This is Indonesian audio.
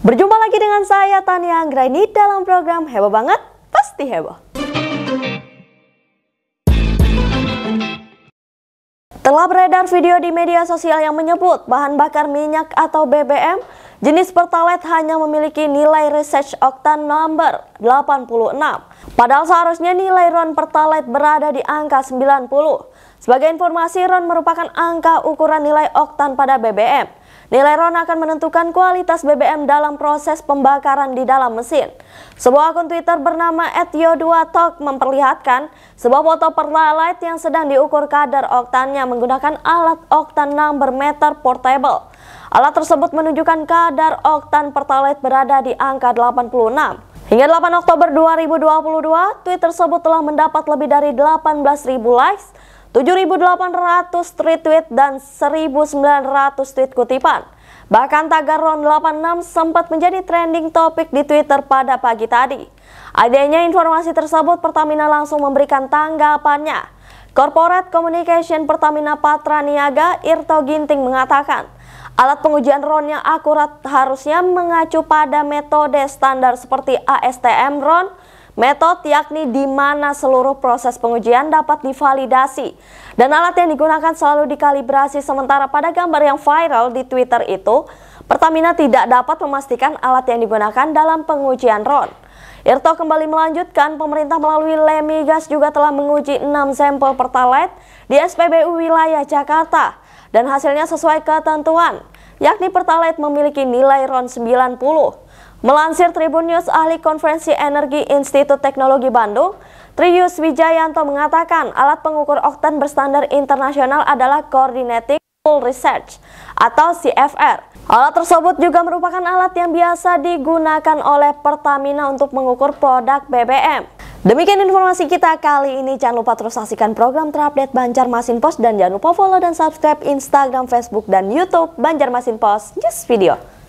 Berjumpa lagi dengan saya Tania Anggraini dalam program Heboh Banget, Pasti Heboh. Telah beredar video di media sosial yang menyebut bahan bakar minyak atau BBM jenis Pertalite hanya memiliki nilai research octane number 86. Padahal seharusnya nilai RON Pertalite berada di angka 90. Sebagai informasi, RON merupakan angka ukuran nilai oktan pada BBM. Nilai RON akan menentukan kualitas BBM dalam proses pembakaran di dalam mesin. Sebuah akun Twitter bernama @yo2talk memperlihatkan sebuah foto pertalite yang sedang diukur kadar oktannya menggunakan alat oktan number meter portable. Alat tersebut menunjukkan kadar oktan pertalite berada di angka 86. Hingga 8 Oktober 2022, tweet tersebut telah mendapat lebih dari 18.000 likes 7.800 retweet dan 1.900 tweet kutipan. Bahkan tagar RON 86 sempat menjadi trending topik di Twitter pada pagi tadi. Adanya informasi tersebut, Pertamina langsung memberikan tanggapannya. Corporate Communication Pertamina Niaga Irto Ginting mengatakan, Alat pengujian RON yang akurat harusnya mengacu pada metode standar seperti ASTM RON, Metode yakni di mana seluruh proses pengujian dapat divalidasi dan alat yang digunakan selalu dikalibrasi sementara pada gambar yang viral di Twitter itu Pertamina tidak dapat memastikan alat yang digunakan dalam pengujian RON. Irto kembali melanjutkan, pemerintah melalui Lemigas juga telah menguji 6 sampel Pertalite di SPBU wilayah Jakarta dan hasilnya sesuai ketentuan yakni Pertalite memiliki nilai RON 90. Melansir Tribun News ahli Konferensi Energi Institut Teknologi Bandung, Trius Wijayanto mengatakan alat pengukur oktan berstandar internasional adalah Coordinating Full Research atau CFR. Alat tersebut juga merupakan alat yang biasa digunakan oleh Pertamina untuk mengukur produk BBM. Demikian informasi kita kali ini. Jangan lupa terus saksikan program terupdate Banjarmasin Post dan jangan lupa follow dan subscribe Instagram, Facebook, dan YouTube Banjarmasin Post News Video.